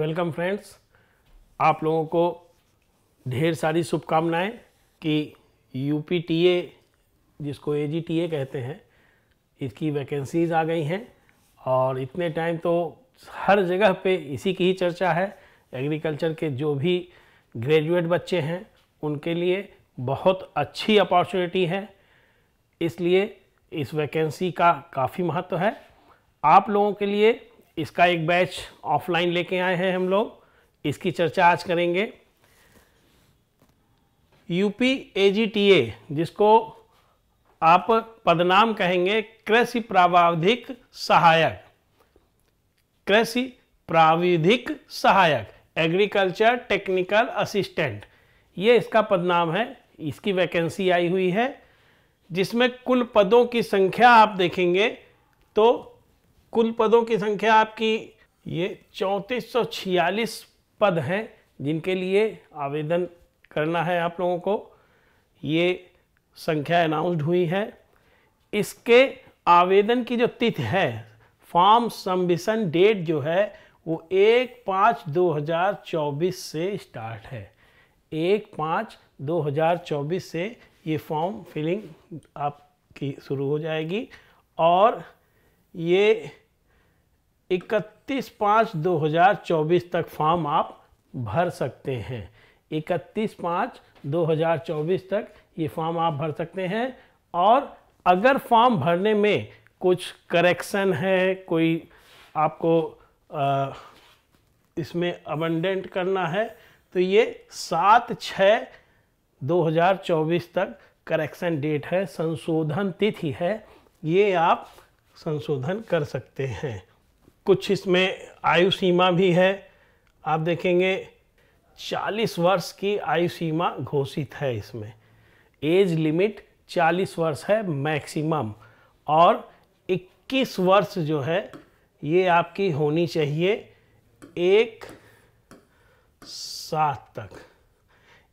welcome friends आप लोगों को ढेर सारी शुभकामनाएं कि यूपीटीए जिसको एजीटीए कहते हैं इसकी वैकेंसीज़ आ गई हैं और इतने टाइम तो हर जगह पे इसी की ही चर्चा है एग्रीकल्चर के जो भी ग्रेजुएट बच्चे हैं उनके लिए बहुत अच्छी अपॉर्चुनिटी है इसलिए इस वैकेंसी का काफ़ी महत्व है आप लोगों के लिए इसका एक बैच ऑफलाइन लेके आए हैं हम लोग इसकी चर्चा आज करेंगे यूपी एजीटीए जिसको आप पदनाम कहेंगे कृषि प्रावधिक सहायक कृषि प्राविधिक सहायक एग्रीकल्चर टेक्निकल असिस्टेंट ये इसका पदनाम है इसकी वैकेंसी आई हुई है जिसमें कुल पदों की संख्या आप देखेंगे तो कुल पदों की संख्या आपकी ये चौंतीस पद हैं जिनके लिए आवेदन करना है आप लोगों को ये संख्या अनाउंस्ड हुई है इसके आवेदन की जो तिथि है फॉर्म सबमिशन डेट जो है वो एक पाँच दो हज़ार चौबीस से स्टार्ट है एक पाँच दो हज़ार चौबीस से ये फॉर्म फिलिंग आपकी शुरू हो जाएगी और ये इकतीस पाँच दो हज़ार चौबीस तक फॉर्म आप भर सकते हैं इकतीस पाँच दो हज़ार चौबीस तक ये फॉर्म आप भर सकते हैं और अगर फॉर्म भरने में कुछ करेक्शन है कोई आपको आ, इसमें अबंडेंट करना है तो ये सात छः चौबीस तक करेक्शन डेट है संशोधन तिथि है ये आप संशोधन कर सकते हैं कुछ इसमें आयु सीमा भी है आप देखेंगे 40 वर्ष की आयु सीमा घोषित है इसमें एज लिमिट 40 वर्ष है मैक्सिमम और 21 वर्ष जो है ये आपकी होनी चाहिए एक सात तक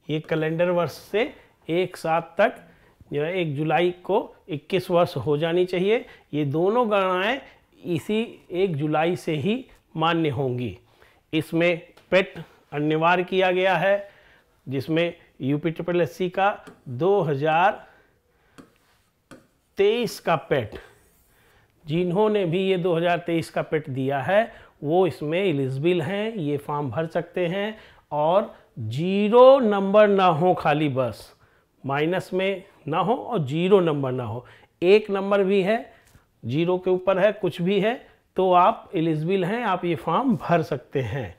ये कैलेंडर वर्ष से एक सात तक जो है एक जुलाई को 21 वर्ष हो जानी चाहिए ये दोनों गणनाएं इसी एक जुलाई से ही मान्य होंगी इसमें पेट अनिवार्य किया गया है जिसमें यूपी ट्रिपल एस सी का 2023 का पेट जिन्होंने भी ये 2023 का पेट दिया है वो इसमें एलिजिबल हैं ये फॉर्म भर सकते हैं और जीरो नंबर ना हो खाली बस माइनस में ना हो और जीरो नंबर ना हो एक नंबर भी है जीरो के ऊपर है कुछ भी है तो आप एलिजिबल हैं आप ये फॉर्म भर सकते हैं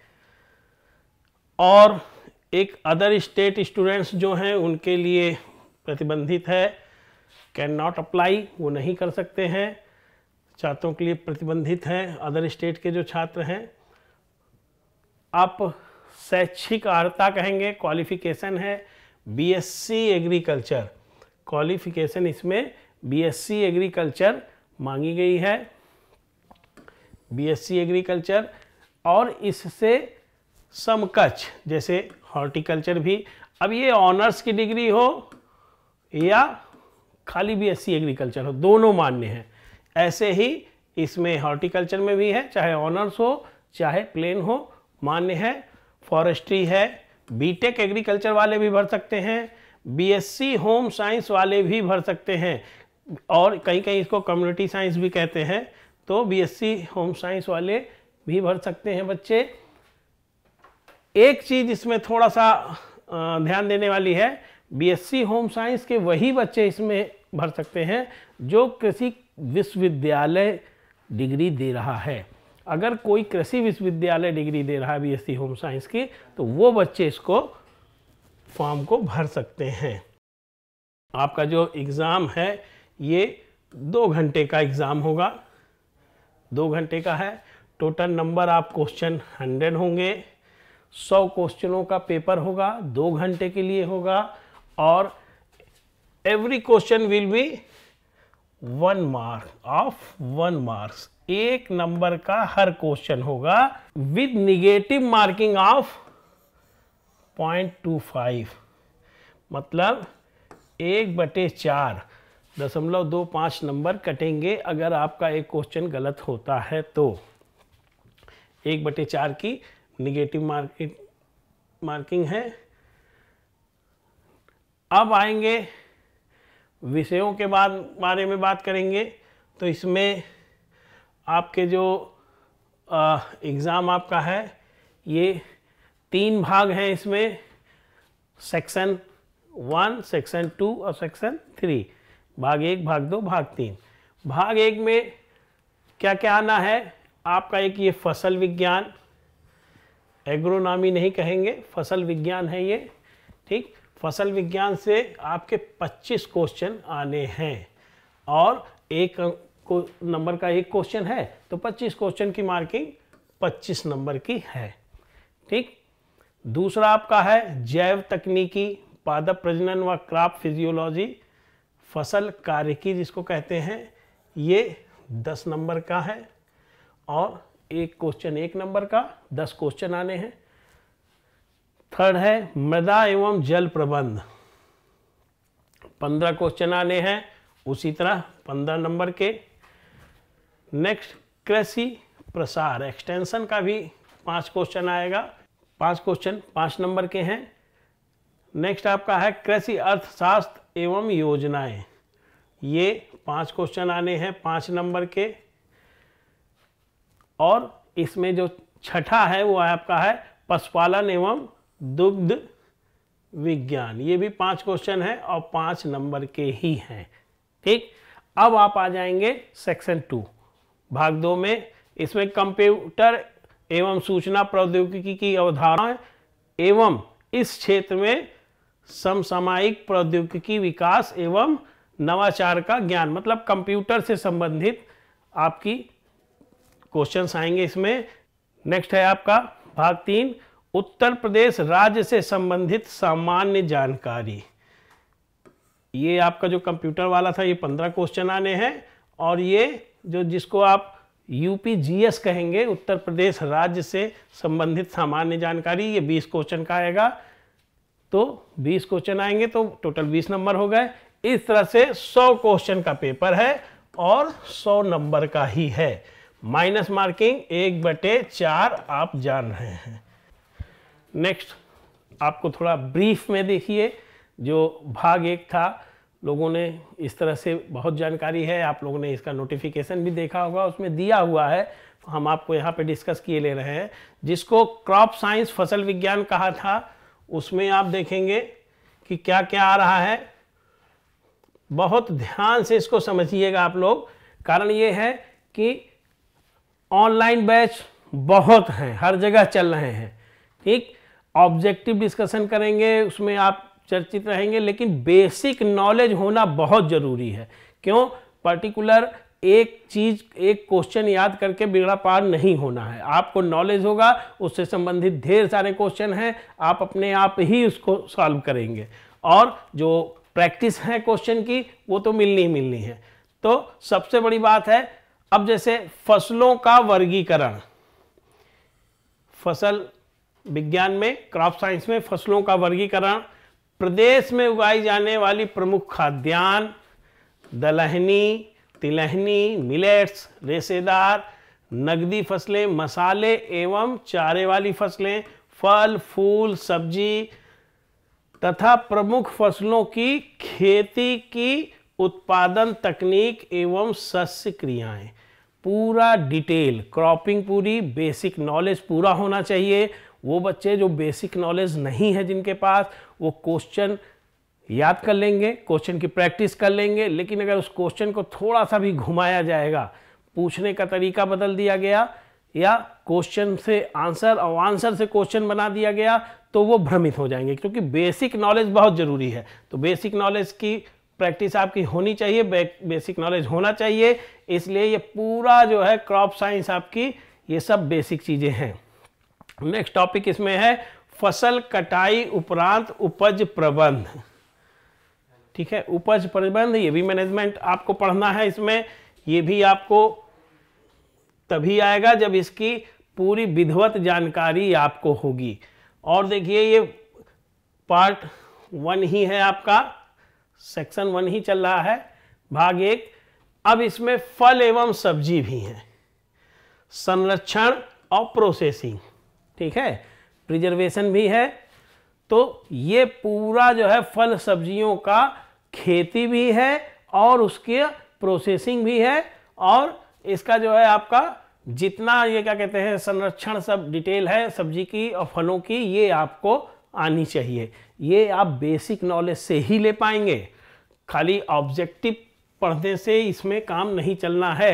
और एक अदर स्टेट स्टूडेंट्स जो हैं उनके लिए प्रतिबंधित है कैन नॉट अप्लाई वो नहीं कर सकते हैं छात्रों के लिए प्रतिबंधित हैं अदर स्टेट के जो छात्र हैं आप शैक्षिक आर्ता कहेंगे क्वालिफिकेशन है बीएससी एग्रीकल्चर क्वालिफिकेशन इसमें बीएससी एग्रीकल्चर मांगी गई है बीएससी एग्रीकल्चर और इससे समकक्ष जैसे हॉर्टिकल्चर भी अब ये ऑनर्स की डिग्री हो या खाली बीएससी एग्रीकल्चर हो दोनों मान्य हैं ऐसे ही इसमें हॉर्टिकल्चर में भी है चाहे ऑनर्स हो चाहे प्लेन हो मान्य है फॉरेस्ट्री है बीटेक एग्रीकल्चर वाले भी भर सकते हैं बीएससी होम साइंस वाले भी भर सकते हैं और कहीं कहीं इसको कम्युनिटी साइंस भी कहते हैं तो बीएससी होम साइंस वाले भी भर सकते हैं बच्चे एक चीज़ इसमें थोड़ा सा ध्यान देने वाली है बीएससी होम साइंस के वही बच्चे इसमें भर सकते हैं जो कृषि विश्वविद्यालय डिग्री दे रहा है अगर कोई कृषि विश्वविद्यालय डिग्री दे रहा है बीएससी होम साइंस की तो वो बच्चे इसको फॉर्म को भर सकते हैं आपका जो एग्ज़ाम है ये दो घंटे का एग्ज़ाम होगा दो घंटे का है टोटल नंबर आप क्वेश्चन हंड्रेड होंगे सौ क्वेश्चनों का पेपर होगा दो घंटे के लिए होगा और every question will be one mark of one marks एक नंबर का हर क्वेश्चन होगा with negative marking of point two five मतलब एक बटे चार दशमलव दो पाँच नंबर कटेंगे अगर आपका एक क्वेश्चन गलत होता है तो एक बटे चार की निगेटिव मार्किंग मार्किंग है अब आएंगे विषयों के बाद बारे में बात करेंगे तो इसमें आपके जो एग्ज़ाम आपका है ये तीन भाग हैं इसमें सेक्शन वन सेक्शन टू और सेक्शन थ्री भाग एक भाग दो भाग तीन भाग एक में क्या क्या आना है आपका एक ये फसल विज्ञान एग्रोनॉमी नहीं कहेंगे फसल विज्ञान है ये ठीक फसल विज्ञान से आपके 25 क्वेश्चन आने हैं और एक को नंबर का एक क्वेश्चन है तो 25 क्वेश्चन की मार्किंग 25 नंबर की है ठीक दूसरा आपका है जैव तकनीकी पादप प्रजनन व क्राप फिजियोलॉजी फसल कार्य की जिसको कहते हैं ये दस नंबर का है और एक क्वेश्चन एक नंबर का दस क्वेश्चन आने हैं थर्ड है मृदा एवं जल प्रबंध पंद्रह क्वेश्चन आने हैं उसी तरह पंद्रह नंबर के नेक्स्ट कृषि प्रसार एक्सटेंशन का भी पांच क्वेश्चन आएगा पांच क्वेश्चन पांच नंबर के हैं नेक्स्ट आपका है कृषि अर्थशास्त्र एवं योजनाएं ये पांच क्वेश्चन आने हैं पांच नंबर के और इसमें जो छठा है वो आपका है पशुपालन एवं दुग्ध विज्ञान ये भी पांच क्वेश्चन है और पांच नंबर के ही हैं ठीक अब आप आ जाएंगे सेक्शन टू भाग दो में इसमें कंप्यूटर एवं सूचना प्रौद्योगिकी की अवधारणाएं एवं इस क्षेत्र में समसामायिक प्रौद्योगिकी विकास एवं नवाचार का ज्ञान मतलब कंप्यूटर से संबंधित आपकी क्वेश्चन आएंगे इसमें नेक्स्ट है आपका भाग तीन उत्तर प्रदेश राज्य से संबंधित सामान्य जानकारी ये आपका जो कंप्यूटर वाला था ये पंद्रह क्वेश्चन आने हैं और ये जो जिसको आप यूपीजीएस कहेंगे उत्तर प्रदेश राज्य से संबंधित सामान्य जानकारी ये बीस क्वेश्चन का आएगा तो 20 क्वेश्चन आएंगे तो टोटल 20 नंबर हो गए इस तरह से 100 क्वेश्चन का पेपर है और 100 नंबर का ही है माइनस मार्किंग एक बटे चार आप जान रहे हैं नेक्स्ट आपको थोड़ा ब्रीफ में देखिए जो भाग एक था लोगों ने इस तरह से बहुत जानकारी है आप लोगों ने इसका नोटिफिकेशन भी देखा होगा उसमें दिया हुआ है हम आपको यहाँ पे डिस्कस किए ले रहे हैं जिसको क्रॉप साइंस फसल विज्ञान कहा था उसमें आप देखेंगे कि क्या क्या आ रहा है बहुत ध्यान से इसको समझिएगा आप लोग कारण ये है कि ऑनलाइन बैच बहुत हैं हर जगह चल रहे हैं ठीक ऑब्जेक्टिव डिस्कशन करेंगे उसमें आप चर्चित रहेंगे लेकिन बेसिक नॉलेज होना बहुत ज़रूरी है क्यों पर्टिकुलर एक चीज एक क्वेश्चन याद करके बिगड़ा पार नहीं होना है आपको नॉलेज होगा उससे संबंधित ढेर सारे क्वेश्चन हैं आप अपने आप ही उसको सॉल्व करेंगे और जो प्रैक्टिस है क्वेश्चन की वो तो मिलनी ही मिलनी है तो सबसे बड़ी बात है अब जैसे फसलों का वर्गीकरण फसल विज्ञान में क्रॉप साइंस में फसलों का वर्गीकरण प्रदेश में उगाई जाने वाली प्रमुख खाद्यान्न दलहनी तिलहनी मिलेट्स रेसेदार नगदी फसलें मसाले एवं चारे वाली फसलें फल फूल सब्जी तथा प्रमुख फसलों की खेती की उत्पादन तकनीक एवं सस्य क्रियाएँ पूरा डिटेल क्रॉपिंग पूरी बेसिक नॉलेज पूरा होना चाहिए वो बच्चे जो बेसिक नॉलेज नहीं है जिनके पास वो क्वेश्चन याद कर लेंगे क्वेश्चन की प्रैक्टिस कर लेंगे लेकिन अगर उस क्वेश्चन को थोड़ा सा भी घुमाया जाएगा पूछने का तरीका बदल दिया गया या क्वेश्चन से आंसर और आंसर से क्वेश्चन बना दिया गया तो वो भ्रमित हो जाएंगे क्योंकि बेसिक नॉलेज बहुत ज़रूरी है तो बेसिक नॉलेज की प्रैक्टिस आपकी होनी चाहिए बेसिक नॉलेज होना चाहिए इसलिए ये पूरा जो है क्रॉप साइंस आपकी ये सब बेसिक चीज़ें हैं नेक्स्ट टॉपिक इसमें है फसल कटाई उपरांत उपज प्रबंध ठीक है उपज प्रबंध ये भी मैनेजमेंट आपको पढ़ना है इसमें ये भी आपको तभी आएगा जब इसकी पूरी विधवत जानकारी आपको होगी और देखिए ये पार्ट वन ही है आपका सेक्शन वन ही चल रहा है भाग एक अब इसमें फल एवं सब्जी भी हैं संरक्षण और प्रोसेसिंग ठीक है प्रिजर्वेशन भी है तो ये पूरा जो है फल सब्जियों का खेती भी है और उसके प्रोसेसिंग भी है और इसका जो है आपका जितना ये क्या कहते हैं संरक्षण सब डिटेल है सब्जी की और फलों की ये आपको आनी चाहिए ये आप बेसिक नॉलेज से ही ले पाएंगे खाली ऑब्जेक्टिव पढ़ने से इसमें काम नहीं चलना है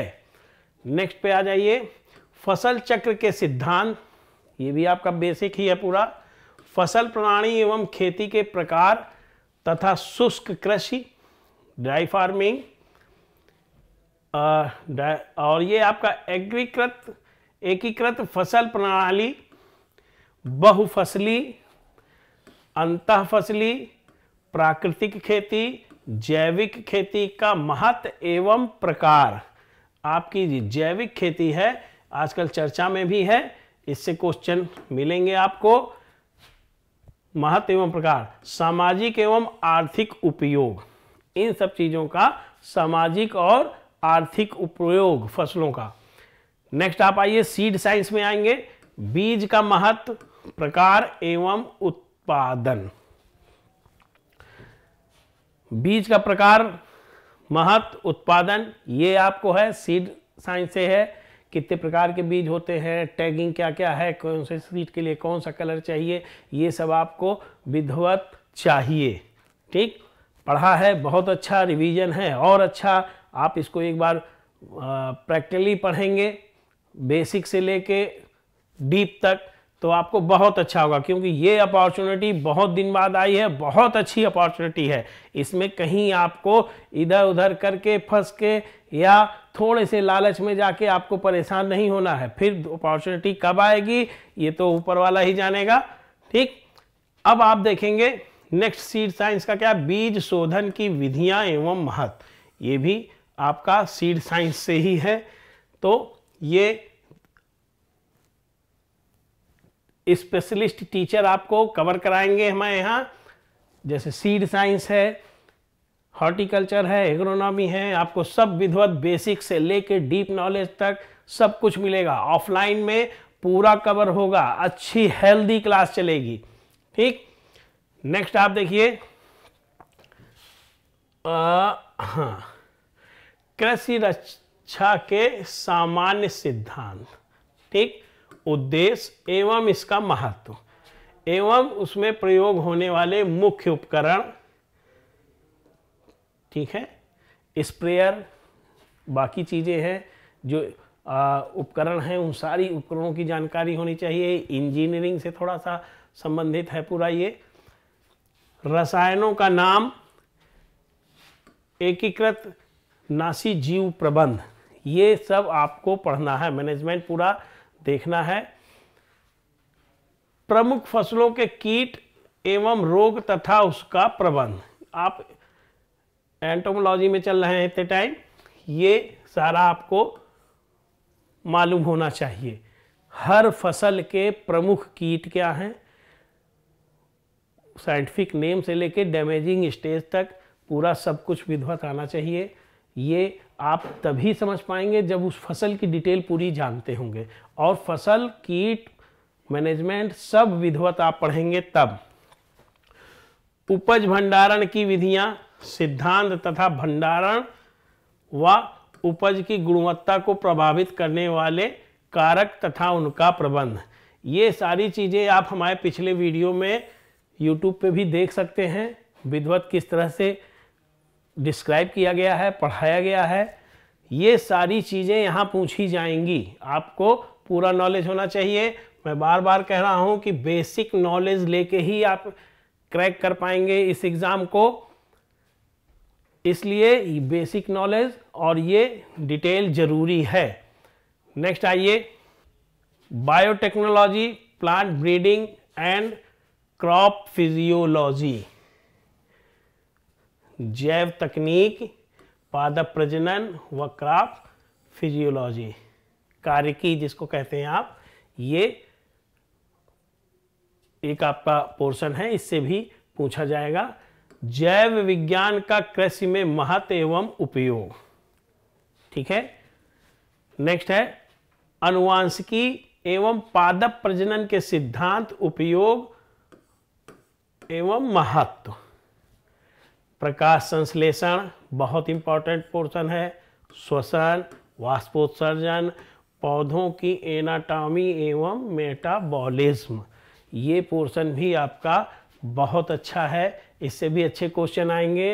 नेक्स्ट पे आ जाइए फसल चक्र के सिद्धांत ये भी आपका बेसिक ही है पूरा फसल प्रणाली एवं खेती के प्रकार तथा शुष्क कृषि ड्राई फार्मिंग और ये आपका एग्रीकृत एकीकृत फसल प्रणाली बहुफसली अंत फसली प्राकृतिक खेती जैविक खेती का महत्व एवं प्रकार आपकी जैविक खेती है आजकल चर्चा में भी है इससे क्वेश्चन मिलेंगे आपको महत्व एवं प्रकार सामाजिक एवं आर्थिक उपयोग इन सब चीज़ों का सामाजिक और आर्थिक उपयोग फसलों का नेक्स्ट आप आइए सीड साइंस में आएंगे बीज का महत्व प्रकार एवं उत्पादन बीज का प्रकार महत्व उत्पादन ये आपको है सीड साइंस से है कितने प्रकार के बीज होते हैं टैगिंग क्या क्या है कौन से सीट के लिए कौन सा कलर चाहिए ये सब आपको विधवत चाहिए ठीक पढ़ा है बहुत अच्छा रिवीजन है और अच्छा आप इसको एक बार प्रैक्टिकली पढ़ेंगे बेसिक से लेके डीप तक तो आपको बहुत अच्छा होगा क्योंकि ये अपॉर्चुनिटी बहुत दिन बाद आई है बहुत अच्छी अपॉर्चुनिटी है इसमें कहीं आपको इधर उधर करके फंस के या थोड़े से लालच में जाके आपको परेशान नहीं होना है फिर अपॉर्चुनिटी कब आएगी ये तो ऊपर वाला ही जानेगा ठीक अब आप देखेंगे नेक्स्ट सीड साइंस का क्या बीज शोधन की विधियाँ एवं महत्व ये भी आपका सीड साइंस से ही है तो ये स्पेशलिस्ट टीचर आपको कवर कराएंगे हमारे यहाँ जैसे सीड साइंस है हॉर्टिकल्चर है एग्रोनॉमी है आपको सब विधवत बेसिक से लेके डीप नॉलेज तक सब कुछ मिलेगा ऑफलाइन में पूरा कवर होगा अच्छी हेल्दी क्लास चलेगी ठीक नेक्स्ट आप देखिए हाँ कृषि रक्षा के सामान्य सिद्धांत ठीक उद्देश्य एवं इसका महत्व एवं उसमें प्रयोग होने वाले मुख्य उपकरण ठीक है स्प्रेयर बाकी चीज़ें हैं जो आ, उपकरण हैं उन सारी उपकरणों की जानकारी होनी चाहिए इंजीनियरिंग से थोड़ा सा संबंधित है पूरा ये रसायनों का नाम एकीकृत नासी जीव प्रबंध ये सब आपको पढ़ना है मैनेजमेंट पूरा देखना है प्रमुख फसलों के कीट एवं रोग तथा उसका प्रबंध आप एंटोमोलॉजी में चल रहे हैं इतने टाइम ये सारा आपको मालूम होना चाहिए हर फसल के प्रमुख कीट क्या हैं साइंटिफिक नेम से लेके डैमेजिंग स्टेज तक पूरा सब कुछ विधवत आना चाहिए ये आप तभी समझ पाएंगे जब उस फसल की डिटेल पूरी जानते होंगे और फसल कीट मैनेजमेंट सब विधिवत आप पढ़ेंगे तब उपज भंडारण की विधियां सिद्धांत तथा भंडारण व उपज की गुणवत्ता को प्रभावित करने वाले कारक तथा उनका प्रबंध ये सारी चीज़ें आप हमारे पिछले वीडियो में यूट्यूब पे भी देख सकते हैं विधिवत किस तरह से डिस्क्राइब किया गया है पढ़ाया गया है ये सारी चीज़ें यहाँ पूछी जाएंगी आपको पूरा नॉलेज होना चाहिए मैं बार बार कह रहा हूँ कि बेसिक नॉलेज लेके ही आप क्रैक कर पाएंगे इस एग्ज़ाम को इसलिए बेसिक नॉलेज और ये डिटेल ज़रूरी है नेक्स्ट आइए biotechnology plant breeding and crop physiology जैव तकनीक पादप प्रजनन व क्राप फिजियोलॉजी कार्य की जिसको कहते हैं आप ये एक आपका पोर्शन है इससे भी पूछा जाएगा जैव विज्ञान का कृषि में महत्व एवं उपयोग ठीक है नेक्स्ट है अनुवांशिकी एवं पादप प्रजनन के सिद्धांत उपयोग एवं महत्व प्रकाश संश्लेषण बहुत इंपॉर्टेंट पोर्शन है श्वसन वाष्पोत्सर्जन पौधों की एनाटॉमी एवं मेटाबॉलिज्म ये पोर्शन भी आपका बहुत अच्छा है इससे भी अच्छे क्वेश्चन आएंगे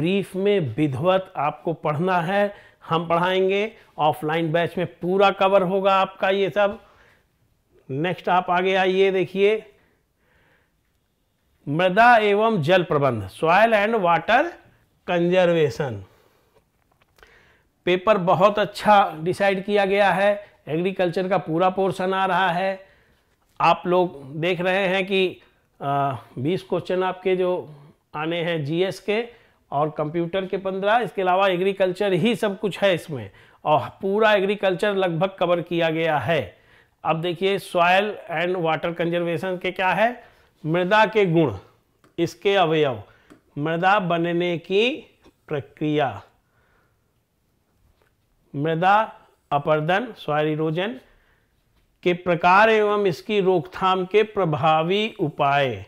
ब्रीफ में विधवत आपको पढ़ना है हम पढ़ाएंगे ऑफलाइन बैच में पूरा कवर होगा आपका ये सब नेक्स्ट आप आगे आइए देखिए मृदा एवं जल प्रबंध soil and water conservation paper बहुत अच्छा डिसाइड किया गया है एग्रीकल्चर का पूरा पोर्शन आ रहा है आप लोग देख रहे हैं कि बीस क्वेश्चन आपके जो आने हैं जीएस के और कंप्यूटर के पंद्रह इसके अलावा एग्रीकल्चर ही सब कुछ है इसमें और पूरा एग्रीकल्चर लगभग कवर किया गया है अब देखिए सॉयल एंड वाटर कंजर्वेशन के क्या है मृदा के गुण इसके अवयव मृदा बनने की प्रक्रिया मृदा अपर्दन स्वरिरोजन के प्रकार एवं इसकी रोकथाम के प्रभावी उपाय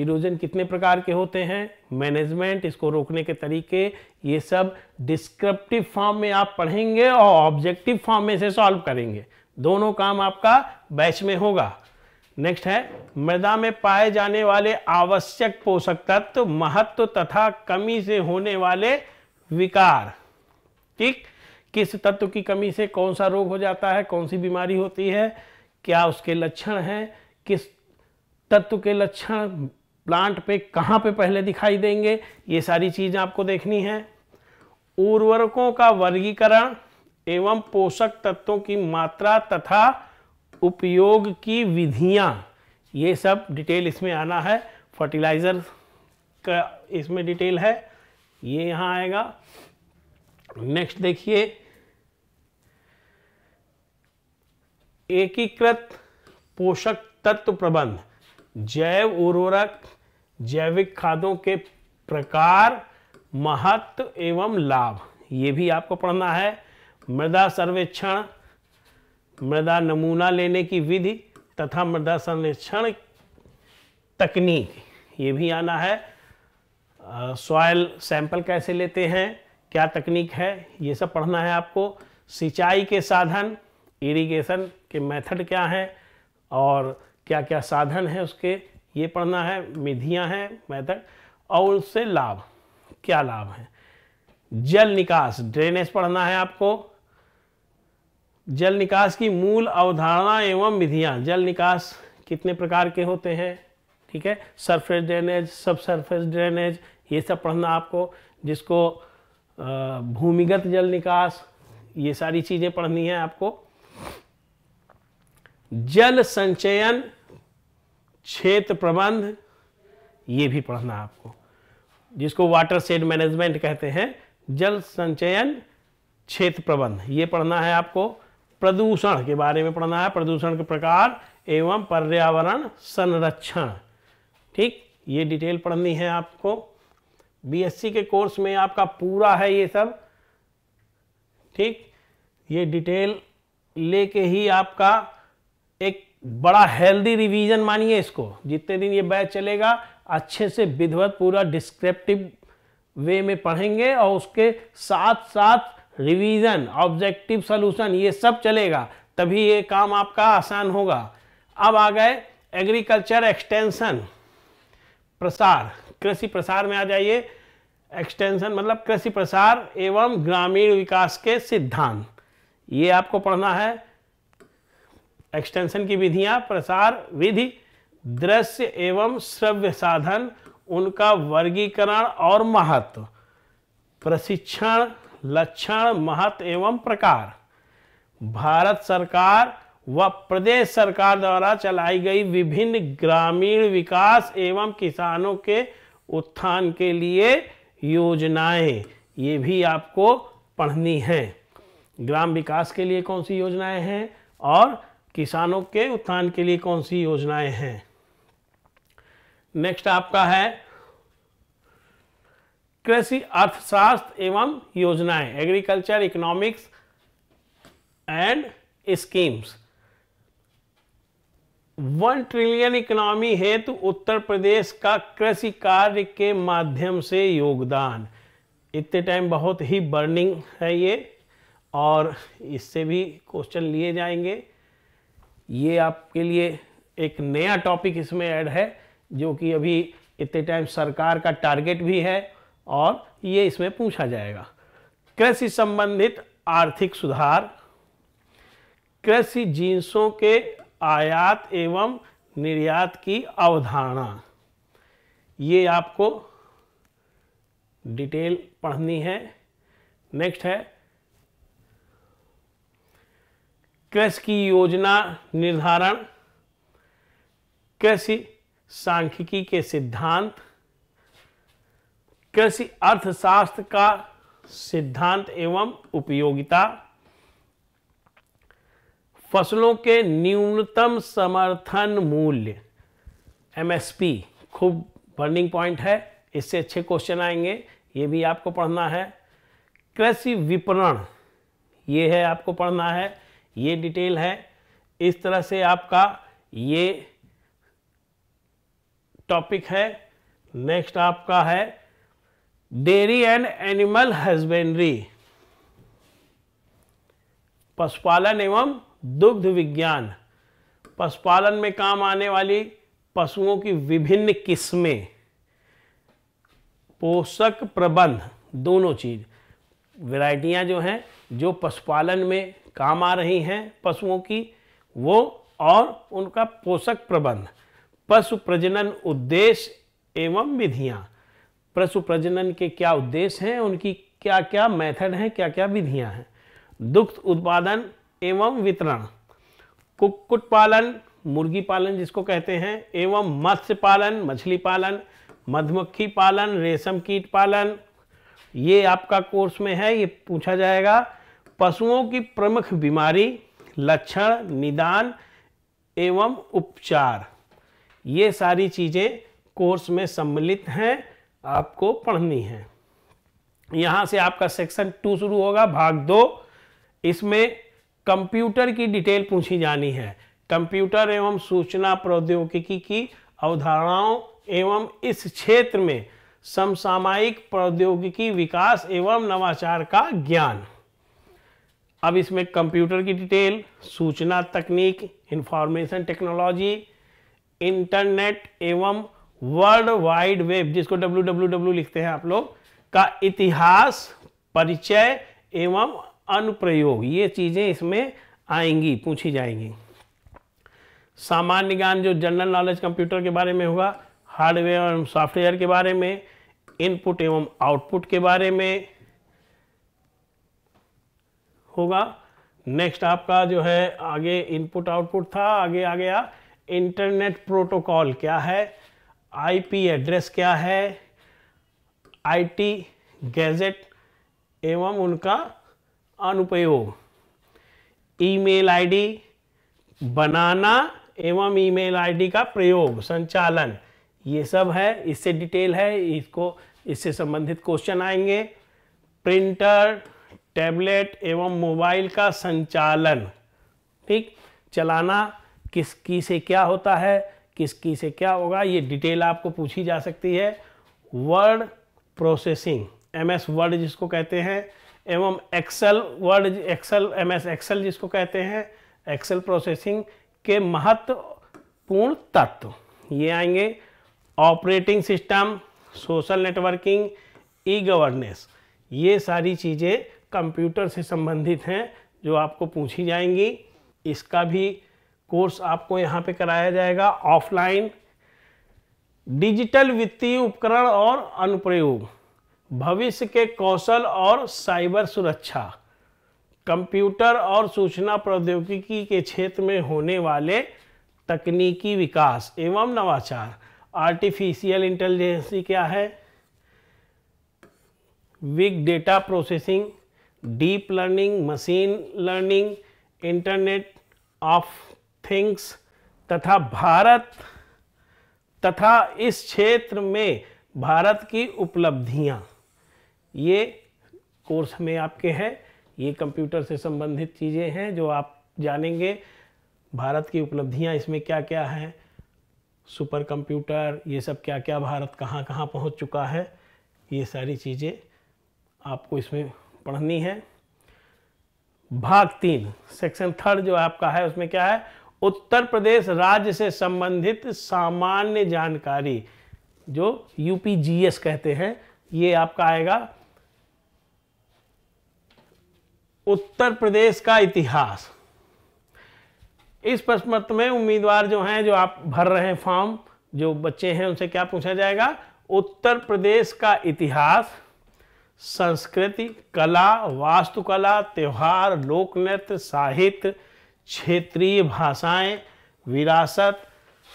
इरोजन कितने प्रकार के होते हैं मैनेजमेंट इसको रोकने के तरीके ये सब डिस्क्रिप्टिव फॉर्म में आप पढ़ेंगे और ऑब्जेक्टिव फॉर्म में से सॉल्व करेंगे दोनों काम आपका बैच में होगा नेक्स्ट है मृदा में पाए जाने वाले आवश्यक पोषक तत्व महत्व तथा कमी से होने वाले विकार ठीक किस तत्व की कमी से कौन सा रोग हो जाता है कौन सी बीमारी होती है क्या उसके लक्षण हैं किस तत्व के लक्षण प्लांट पे कहाँ पे पहले दिखाई देंगे ये सारी चीज़ आपको देखनी है उर्वरकों का वर्गीकरण एवं पोषक तत्वों की मात्रा तथा उपयोग की विधियाँ ये सब डिटेल इसमें आना है फर्टिलाइज़र का इसमें डिटेल है ये यहाँ आएगा नेक्स्ट देखिए एकीकृत पोषक तत्व प्रबंध जैव उर्वरक जैविक खादों के प्रकार महत्व एवं लाभ ये भी आपको पढ़ना है मृदा सर्वेक्षण मृदा नमूना लेने की विधि तथा मृदा संरक्षण तकनीक ये भी आना है सॉयल सैंपल कैसे लेते हैं क्या तकनीक है ये सब पढ़ना है आपको सिंचाई के साधन इरिगेशन के मेथड क्या हैं और क्या क्या साधन है उसके ये पढ़ना है विधियाँ हैं मेथड और उससे लाभ क्या लाभ है जल निकास ड्रेनेज पढ़ना है आपको जल निकास की मूल अवधारणा एवं विधियां जल निकास कितने प्रकार के होते हैं ठीक है surface drainage subsurface drainage ये सब पढ़ना आपको जिसको भूमिगत जल निकास ये सारी चीज़ें पढ़नी है आपको जल संचयन क्षेत्र प्रबंध ये भी पढ़ना आपको जिसको वाटर सेड मैनेजमेंट कहते हैं जल संचयन क्षेत्र प्रबंध ये पढ़ना है आपको प्रदूषण के बारे में पढ़ना है प्रदूषण के प्रकार एवं पर्यावरण संरक्षण ठीक ये डिटेल पढ़नी है आपको बीएससी के कोर्स में आपका पूरा है ये सब ठीक ये डिटेल लेके ही आपका एक बड़ा हेल्दी रिवीजन मानिए इसको जितने दिन ये बैच चलेगा अच्छे से विधिवत पूरा डिस्क्रिप्टिव वे में पढ़ेंगे और उसके साथ साथ रिवीजन ऑब्जेक्टिव सोल्यूशन ये सब चलेगा तभी ये काम आपका आसान होगा अब आ गए एग्रीकल्चर एक्सटेंशन प्रसार कृषि प्रसार में आ जाइए एक्सटेंशन मतलब कृषि प्रसार एवं ग्रामीण विकास के सिद्धांत ये आपको पढ़ना है एक्सटेंशन की विधियां प्रसार विधि दृश्य एवं श्रव्य साधन उनका वर्गीकरण और महत्व प्रशिक्षण लक्षण महत्व एवं प्रकार भारत सरकार व प्रदेश सरकार द्वारा चलाई गई विभिन्न ग्रामीण विकास एवं किसानों के उत्थान के लिए योजनाएं ये भी आपको पढ़नी है ग्राम विकास के लिए कौन सी योजनाएं हैं और किसानों के उत्थान के लिए कौन सी योजनाएं हैं नेक्स्ट आपका है कृषि अर्थशास्त्र एवं योजनाएं agriculture economics and schemes one trillion economy हेतु उत्तर प्रदेश का कृषि कार्य के माध्यम से योगदान इतने टाइम बहुत ही बर्निंग है ये और इससे भी क्वेश्चन लिए जाएंगे ये आपके लिए एक नया टॉपिक इसमें ऐड है जो कि अभी इतने टाइम सरकार का टारगेट भी है और ये इसमें पूछा जाएगा कृषि संबंधित आर्थिक सुधार कृषि जींसों के आयात एवं निर्यात की अवधारणा ये आपको डिटेल पढ़नी है नेक्स्ट है कृषि की योजना निर्धारण कृषि सांख्यिकी के सिद्धांत कृषि अर्थशास्त्र का सिद्धांत एवं उपयोगिता फसलों के न्यूनतम समर्थन मूल्य एमएसपी खूब बर्निंग पॉइंट है इससे अच्छे क्वेश्चन आएंगे ये भी आपको पढ़ना है कृषि विपणन ये है आपको पढ़ना है ये डिटेल है इस तरह से आपका ये टॉपिक है नेक्स्ट आपका है डेयरी एंड एनिमल हस्बेंड्री पशुपालन एवं दुग्ध विज्ञान पशुपालन में काम आने वाली पशुओं की विभिन्न किस्में पोषक प्रबंध दोनों चीज वैरायटियां जो हैं जो पशुपालन में काम आ रही हैं पशुओं की वो और उनका पोषक प्रबंध पशु प्रजनन उद्देश्य एवं विधियां पशु प्रजनन के क्या उद्देश्य हैं उनकी क्या क्या मेथड हैं क्या क्या विधियां हैं दुग्ध उत्पादन एवं वितरण कुक्कुट पालन मुर्गी पालन जिसको कहते हैं एवं मत्स्य पालन मछली पालन मधुमक्खी पालन रेशम कीट पालन ये आपका कोर्स में है ये पूछा जाएगा पशुओं की प्रमुख बीमारी लक्षण निदान एवं उपचार ये सारी चीज़ें कोर्स में सम्मिलित हैं आपको पढ़नी है यहाँ से आपका सेक्शन टू शुरू होगा भाग दो इसमें कंप्यूटर की डिटेल पूछी जानी है कंप्यूटर एवं सूचना प्रौद्योगिकी की अवधारणाओं एवं इस क्षेत्र में समसामायिक प्रौद्योगिकी विकास एवं नवाचार का ज्ञान अब इसमें कंप्यूटर की डिटेल सूचना तकनीक इंफॉर्मेशन टेक्नोलॉजी इंटरनेट एवं वर्ल्ड वाइड वेब जिसको डब्ल्यू डब्ल्यू डब्ल्यू लिखते हैं आप लोग का इतिहास परिचय एवं अनुप्रयोग ये चीज़ें इसमें आएंगी पूछी जाएंगी सामान्य ज्ञान जो जनरल नॉलेज कंप्यूटर के बारे में होगा हार्डवेयर एवं सॉफ्टवेयर के बारे में इनपुट एवं आउटपुट के बारे में होगा नेक्स्ट आपका जो है आगे इनपुट आउटपुट था आगे आ गया इंटरनेट प्रोटोकॉल क्या है आईपी एड्रेस क्या है आईटी गैजेट एवं उनका अनुपयोग ईमेल आईडी बनाना एवं ईमेल आईडी का प्रयोग संचालन ये सब है इससे डिटेल है इसको इससे संबंधित क्वेश्चन आएंगे प्रिंटर टैबलेट एवं मोबाइल का संचालन ठीक चलाना किस से क्या होता है किसकी से क्या होगा ये डिटेल आपको पूछी जा सकती है word processing M S word जिसको कहते हैं एवं excel word excel M S excel जिसको कहते हैं एक्सेल प्रोसेसिंग के महत्वपूर्ण तत्व ये आएंगे operating system social networking e governance ये सारी चीज़ें कंप्यूटर से संबंधित हैं जो आपको पूछी जाएंगी इसका भी कोर्स आपको यहाँ पे कराया जाएगा ऑफलाइन डिजिटल वित्तीय उपकरण और अनुप्रयोग भविष्य के कौशल और साइबर सुरक्षा कंप्यूटर और सूचना प्रौद्योगिकी के क्षेत्र में होने वाले तकनीकी विकास एवं नवाचार आर्टिफिशियल इंटेलिजेंसी क्या है big data processing deep learning machine learning internet of things तथा भारत तथा इस क्षेत्र में भारत की उपलब्धियां ये कोर्स में आपके हैं ये कंप्यूटर से संबंधित चीज़ें हैं जो आप जानेंगे भारत की उपलब्धियां इसमें क्या क्या हैं सुपर कंप्यूटर ये सब क्या क्या भारत कहाँ कहाँ पहुँच चुका है ये सारी चीज़ें आपको इसमें पढ़नी है भाग तीन सेक्शन थर्ड जो आपका है उसमें क्या है उत्तर प्रदेश राज्य से संबंधित सामान्य जानकारी जो यूपीजीएस कहते हैं ये आपका आएगा उत्तर प्रदेश का इतिहास इस प्रश्न पत्र में उम्मीदवार जो हैं जो आप भर रहे हैं फॉर्म जो बच्चे हैं उनसे क्या पूछा जाएगा उत्तर प्रदेश का इतिहास संस्कृति कला वास्तुकला त्यौहार लोक नृत्य साहित्य क्षेत्रीय भाषाएं, विरासत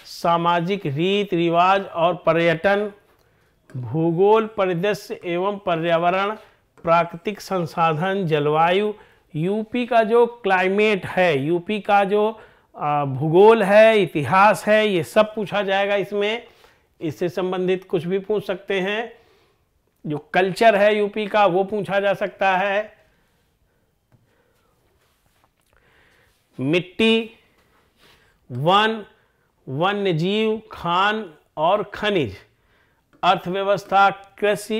सामाजिक रीत रिवाज और पर्यटन भूगोल परिदृश्य एवं पर्यावरण प्राकृतिक संसाधन जलवायु यूपी का जो क्लाइमेट है यूपी का जो भूगोल है इतिहास है ये सब पूछा जाएगा इसमें इससे संबंधित कुछ भी पूछ सकते हैं जो कल्चर है यूपी का वो पूछा जा सकता है मिट्टी वन वन्य जीव खान और खनिज अर्थव्यवस्था कृषि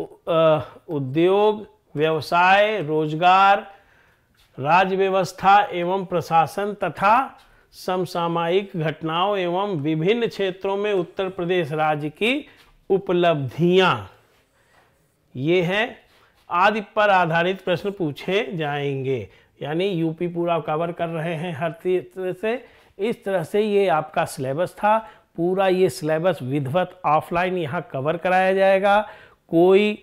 उद्योग व्यवसाय रोजगार राज्य व्यवस्था एवं प्रशासन तथा समसामायिक घटनाओं एवं विभिन्न क्षेत्रों में उत्तर प्रदेश राज्य की उपलब्धियां ये हैं आदि पर आधारित प्रश्न पूछे जाएंगे यानी यूपी पूरा कवर कर रहे हैं हर तरह से इस तरह से ये आपका सिलेबस था पूरा ये सिलेबस विधवत ऑफलाइन यहाँ कवर कराया जाएगा कोई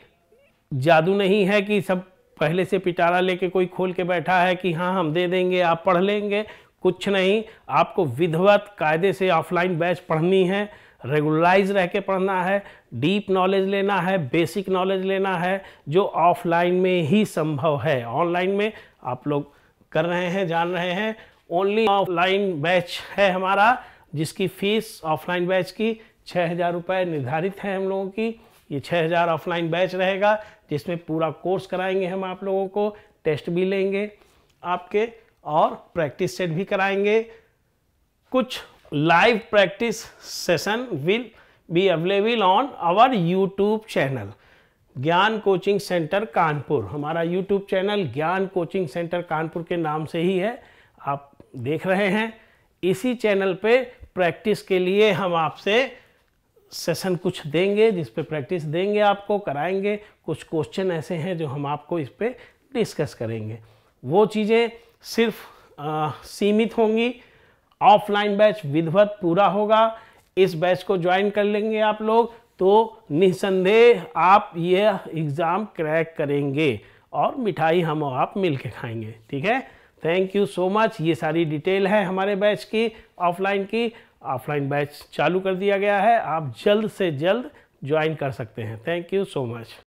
जादू नहीं है कि सब पहले से पिटारा लेके कोई खोल के बैठा है कि हाँ हम दे देंगे आप पढ़ लेंगे कुछ नहीं आपको विधवत कायदे से ऑफलाइन बैच पढ़नी है रेगुलराइज रह के पढ़ना है डीप नॉलेज लेना है बेसिक नॉलेज लेना है जो ऑफलाइन में ही संभव है ऑनलाइन में आप लोग कर रहे हैं जान रहे हैं ओनली ऑफलाइन बैच है हमारा जिसकी फ़ीस ऑफलाइन बैच की छः हज़ार रुपये निर्धारित है हम लोगों की ये छः हज़ार ऑफलाइन बैच रहेगा जिसमें पूरा कोर्स कराएंगे हम आप लोगों को टेस्ट भी लेंगे आपके और प्रैक्टिस सेट भी कराएंगे कुछ live practice session will be available on our YouTube channel Gyan coaching centre Kanpur हमारा YouTube channel Gyan coaching centre Kanpur के नाम से ही है आप देख रहे हैं इसी चैनल पे प्रैक्टिस के लिए हम आपसे सेशन कुछ देंगे जिस पे प्रैक्टिस देंगे आपको कराएंगे कुछ क्वेश्चन ऐसे हैं जो हम आपको इस पर डिस्कस करेंगे वो चीज़ें सिर्फ आ, सीमित होंगी ऑफलाइन बैच विधिवत पूरा होगा इस बैच को ज्वाइन कर लेंगे आप लोग तो निसंदेह आप यह एग्ज़ाम क्रैक करेंगे और मिठाई हम और आप मिल के खाएँगे ठीक है थैंक यू सो मच ये सारी डिटेल है हमारे बैच की ऑफलाइन की ऑफलाइन बैच चालू कर दिया गया है आप जल्द से जल्द ज्वाइन कर सकते हैं थैंक यू सो मच